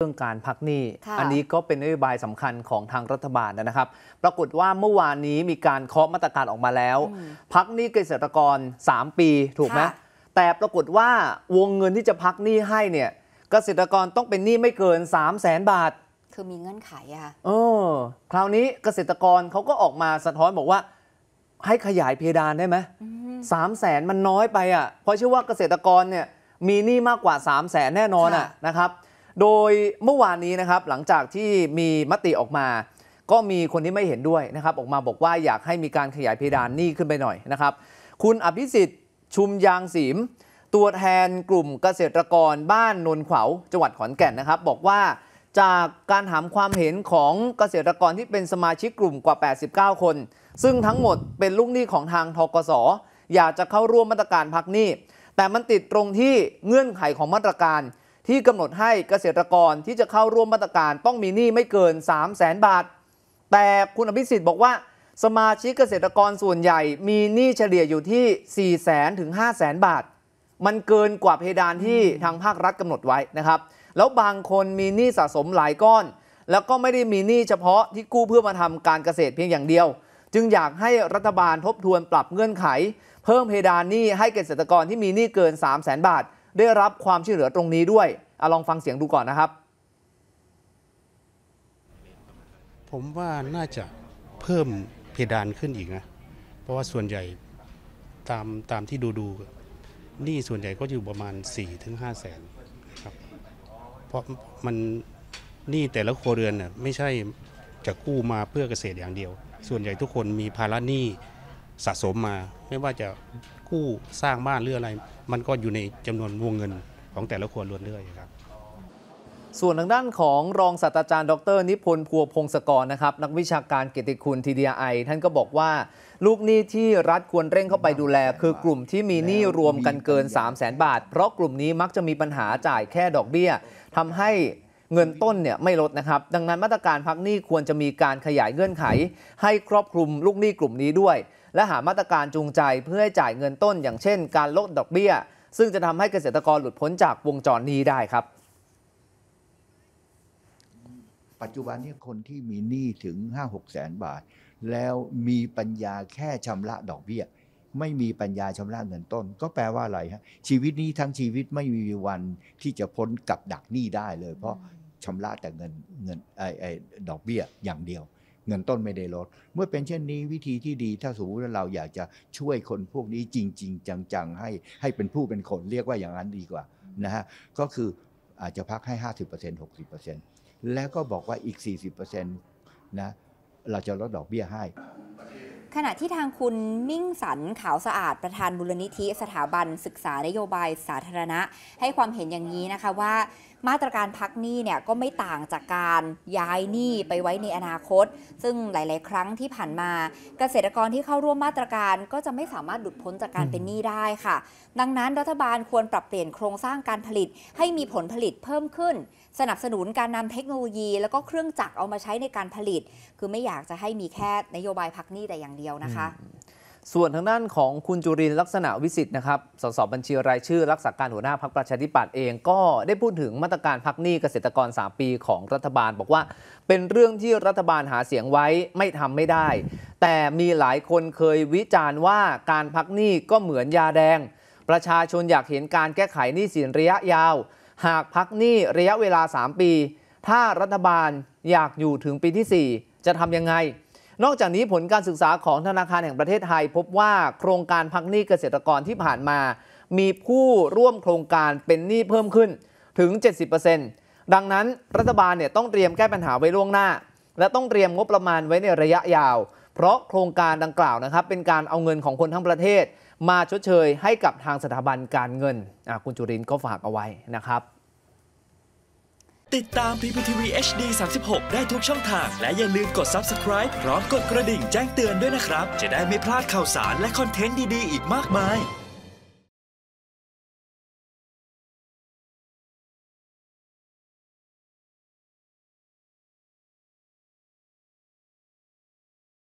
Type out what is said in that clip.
เรื่องการพักหนี้ อันนี้ก็เป็นนโยบายสำคัญของทางรัฐบาลนะครับ ปรากฏว่าเมื่อวานนี้มีการเคาะมาตรการออกมาแล้ว พักหนี้เกษตรกร 3 ปีถูกไหมแต่ปรากฏว่าวงเงินที่จะพักหนี้ให้เนี่ย เกษตรกรต้องเป็นหนี้ไม่เกิน 3 0 0แสนบาท คือมีเงื่อนไขอะค่ะเออ คราวนี้เกษตรกรเขาก็ออกมาสะท้อนบอกว่า ให้ขยายเพดานได้ไหมสามแสนมันน้อยไปอ่ะ เพราะเชื่อว่าเกษตรกรเนี่ยมีหนี้มากกว่า 3 0 0แสนแน่นอนอ่ะนะครับโดยเมื่อวานนี้นะครับหลังจากที่มีมติออกมา ก็มีคนที่ไม่เห็นด้วยนะครับ ออกมาบอกว่าอยากให้มีการขยายเพดานหนี้ขึ้นไปหน่อยนะครับ คุณอภิสิทธิ์ ชุมยางสีม ตัวแทนกลุ่มเกษตรกรบ้านนนขวาวจังหวัดขอนแก่นนะครับบอกว่าจากการถามความเห็นของเกษตรกรที่เป็นสมาชิกกลุ่มกว่า 89 คน ซึ่งทั้งหมดเป็นลูกหนี้ของทางทกสออยากจะเข้าร่วมมาตรการพักหนี้ แต่มันติดตรงที่เงื่อนไขของมาตรการที่กำหนดให้เกษตรกรที่จะเข้าร่วมมาตรการต้องมีหนี้ไม่เกิน 3 0 0แสนบาท แต่คุณอภิสิทธิ์บอกว่าสมาชิกเกษตรกรส่วนใหญ่มีหนี้เฉลี่ยอยู่ที่ 4 0 0แสนถึง5 0 0แสนบาท มันเกินกว่าเพดานที่ทางภาครัฐกำหนดไว้นะครับ แล้วบางคนมีหนี้สะสมหลายก้อน แล้วก็ไม่ได้มีหนี้เฉพาะที่กู้เพื่อมาทำการเกษตรเพียงอย่างเดียว จึงอยากให้รัฐบาลทบทวนปรับเงื่อนไข เพิ่มเพดานหนี้ให้เกษตรกรที่มีหนี้เกิน3 0 0แสนบาทได้รับความช่วยเหลือตรงนี้ด้วยอลองฟังเสียงดูก่อนนะครับ ผมว่าน่าจะเพิ่มเพดานขึ้นอีกนะเพราะว่าส่วนใหญ่ตามตามที่ดูดูนี่ส่วนใหญ่ก็อยู่ประมาณ4่ถึงห้าแสนครับ เพราะมันนี่แต่ละครัวเรือนน่ยไม่ใช่จะกู้มาเพื่อเกษตรอย่างเดียว ส่วนใหญ่ทุกคนมีภาระหนี้สะสมมาไม่ว่าจะกู้สร้างบ้านหรืออะไร มันก็อยู่ในจำนวนวงเงินของแต่ละครัวเรือนเรื่อยครับ ส่วนทางด้านของรองศาสตราจารย์ ดร นิพนธ์พัวพงศกรนะครับ นักวิชาการเกติคุณทีเดียไอท่านก็บอกว่า ลูกหนี้ที่รัฐควรเร่งเข้าไปดูแล คือกลุ่มที่มีหนี้รวมกันเกิน3 0 0แสนบาท เพราะกลุ่มนี้มักจะมีปัญหาจ่ายแค่ดอกเบี้ย ทำให้เงินต้นเนี่ยไม่ลดนะครับ ดังนั้นมาตรการพักหนี้ควรจะมีการขยายเงื่อนไข ให้ครอบคลุมลูกหนี้กลุ่มนี้ด้วยและหามาตรการจูงใจเพื่อให้จ่ายเงินต้น อย่างเช่น การลดดอกเบี้ย ซึ่งจะทำให้เกษตรกรหลุดพ้น จากวงจรนี้ได้ครับ ปัจจุบันนี้คนที่มีหนี้ถึง5 6แสนบาท แล้วมีปัญญาแค่ชำระดอกเบี้ยไม่มีปัญญาชำระเงินต้น ก็แปลว่าอะไรฮะชีวิตนี้ทั้งชีวิตไม่มีวันที่จะพ้นกับดักหนี้ได้เลย เพราะชำระแต่เงินเงินไอไอดอกเบี้ยอย่างเดียวเงินต้นไม่ได้ลด เมื่อเป็นเช่นนี้วิธีที่ดีถ้าสมมติว่าเราอยากจะช่วยคนพวกนี้จริงๆ จังๆ ให้ให้เป็นผู้เป็นคนเรียกว่าอย่างนั้นดีกว่านะฮะก็คืออาจจะพักให้ 50% 60%แล้วก็บอกว่าอีก 40%นะเราจะลดดอกเบี้ยให้ขณะที่ทางคุณมิ่งสันขาวสะอาดประธานบุรณิธิ สถาบันศึกษานโยบายสาธารณะ ให้ความเห็นอย่างนี้นะคะว่ามาตรการพักหนี้เนี่ยก็ไม่ต่างจากการย้ายหนี้ไปไว้ในอนาคต ซึ่งหลาย ๆ ครั้งที่ผ่านมา เกษตรกรที่เข้าร่วมมาตรการก็จะไม่สามารถหลุดพ้นจากการเป็นหนี้ได้ค่ะ ดังนั้นรัฐบาลควรปรับเปลี่ยนโครงสร้างการผลิต ให้มีผลผลิตเพิ่มขึ้น สนับสนุนการนำเทคโนโลยี แล้วก็เครื่องจักรเอามาใช้ในการผลิต คือไม่อยากจะให้มีแค่นโยบายพักหนี้แต่อย่างเดียวียวนะคะส่วนทางด้านของคุณจุรินลักษณะวิสิทธ์นะครับสสบัญชีรายชื่อ รักษาการหัวหน้าพักประชาธิปัตย์เองก็ได้พูดถึงมาตรการพักหนี้เกษตรกร 3 ปีของรัฐบาล บอกว่า เป็นเรื่องที่รัฐบาลหาเสียงไว้ไม่ทำไม่ได้ แต่มีหลายคนเคยวิจารณ์ว่าการพักหนี้ก็เหมือนยาแดง ประชาชนอยากเห็นการแก้ไขหนี้สินระยะยาว หากพักหนี้ระยะเวลา 3 ปี ถ้ารัฐบาลอยากอยู่ถึงปีที่ 4 จะทำยังไงนอกจากนี้ผลการศึกษาของธนาคารแห่งประเทศไทยพบว่าโครงการพักหนี้เกษตรกรที่ผ่านมา มีผู้ร่วมโครงการเป็นหนี้เพิ่มขึ้นถึง 70%ดังนั้นรัฐบาลเนี่ยต้องเตรียมแก้ปัญหาไว้ล่วงหน้า และต้องเตรียมงบประมาณไว้ในระยะยาว เพราะโครงการดังกล่าวนะครับ เป็นการเอาเงินของคนทั้งประเทศ มาชดเชยให้กับทางสถาบันการเงินคุณจุรินก็ฝากเอาไว้นะครับติดตามพพีีทวีเอชดี36 ได้ทุกช่องทาง และอย่าลืมกด Subscribe พร้อมกดกระดิ่งแจ้งเตือนด้วยนะครับ จะได้ไม่พลาดข่าวสารและคอนเทนต์ดีๆ อีกมากมาย